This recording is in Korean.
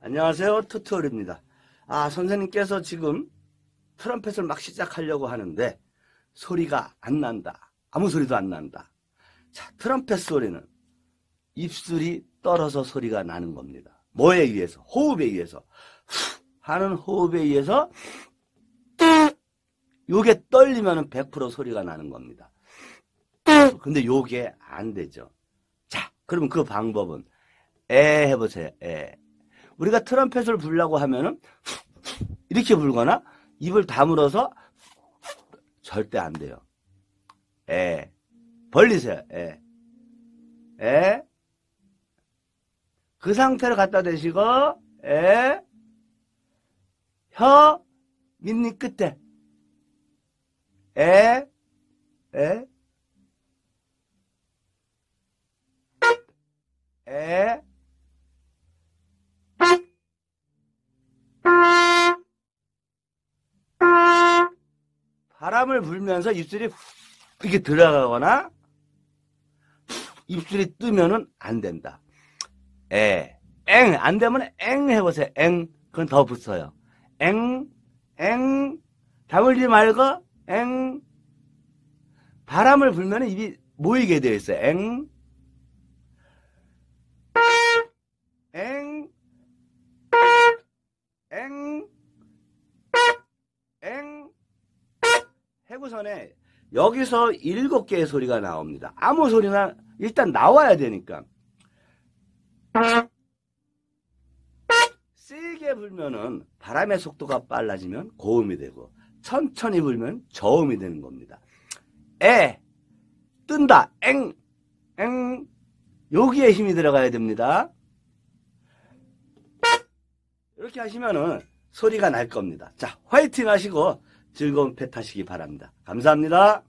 안녕하세요. 투투얼입니다. 아, 선생님께서 지금 트럼펫을 막 시작하려고 하는데 소리가 안 난다. 아무 소리도 안 난다. 자, 트럼펫 소리는 입술이 떨어서 소리가 나는 겁니다. 뭐에 의해서? 호흡에 의해서. 하는 호흡에 의해서 요게 떨리면 100% 소리가 나는 겁니다. 근데 요게 안 되죠. 자, 그러면 그 방법은 에 해보세요. 에. 우리가 트럼펫을 불라고 하면은 이렇게 불거나 입을 다물어서 절대 안 돼요. 에. 벌리세요. 에. 에. 그 상태를 갖다 대시고 에. 혀 밑니 끝에 에. 에. 에. 바람을 불면서 입술이 이렇게 들어가거나 입술이 뜨면은 안 된다. 에, 엥, 안 되면 엥 해보세요. 엥, 그건 더 붙어요. 엥, 엥, 다물지 말고 엥. 바람을 불면 입이 모이게 되어 있어요. 엥, 연구선에 여기서 일곱 개의 소리가 나옵니다. 아무 소리나 일단 나와야 되니까. 세게 불면은 바람의 속도가 빨라지면 고음이 되고 천천히 불면 저음이 되는 겁니다. 에 뜬다 엥엥 여기에 힘이 들어가야 됩니다. 이렇게 하시면은 소리가 날 겁니다. 자 화이팅 하시고 즐거운 펫 하시기 바랍니다. 감사합니다.